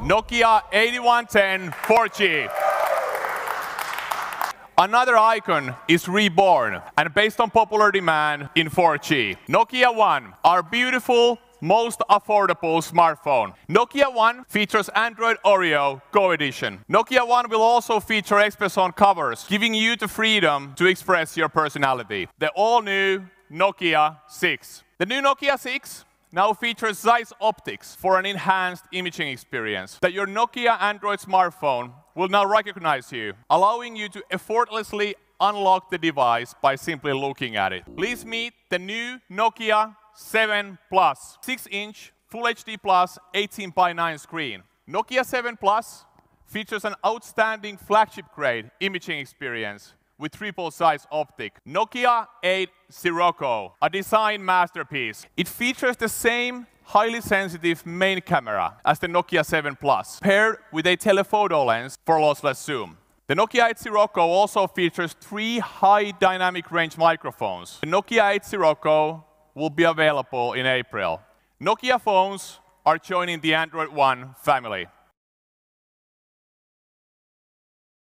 Nokia 8110 4G. Another icon is reborn, and based on popular demand in 4G. Nokia One, our beautiful, most affordable smartphone. Nokia One features Android Oreo Co-Edition. Nokia One will also feature on covers, giving you the freedom to express your personality. The all-new Nokia 6. The new Nokia 6 now features Zeiss optics for an enhanced imaging experience that your Nokia Android smartphone will now recognize you, allowing you to effortlessly unlock the device by simply looking at it. Please meet the new Nokia 7 Plus 6-inch Full HD Plus 18 by 9 screen. Nokia 7 Plus features an outstanding flagship-grade imaging experience with triple size optic. Nokia 8 Sirocco, a design masterpiece. It features the same highly sensitive main camera as the Nokia 7 Plus, paired with a telephoto lens for lossless zoom. The Nokia 8 Sirocco also features three high dynamic range microphones. The Nokia 8 Sirocco will be available in April. Nokia phones are joining the Android One family.